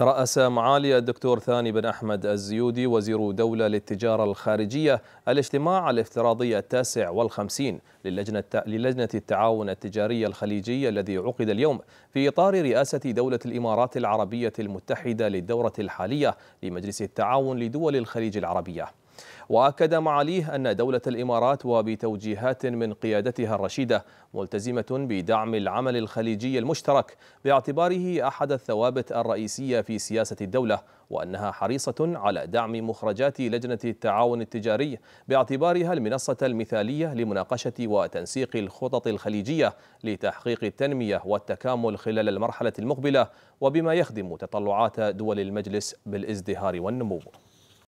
ترأس معالي الدكتور ثاني بن أحمد الزيودي وزير دولة للتجارة الخارجية الاجتماع الافتراضي التاسع والخمسين للجنة, للجنة التعاون التجاري الخليجي الذي عقد اليوم في إطار رئاسة دولة الإمارات العربية المتحدة للدورة الحالية لمجلس التعاون لدول الخليج العربية وأكد معاليه أن دولة الإمارات وبتوجيهات من قيادتها الرشيدة ملتزمة بدعم العمل الخليجي المشترك باعتباره أحد الثوابت الرئيسية في سياسة الدولة وأنها حريصة على دعم مخرجات لجنة التعاون التجاري باعتبارها المنصة المثالية لمناقشة وتنسيق الخطط الخليجية لتحقيق التنمية والتكامل خلال المرحلة المقبلة وبما يخدم تطلعات دول المجلس بالازدهار والنمو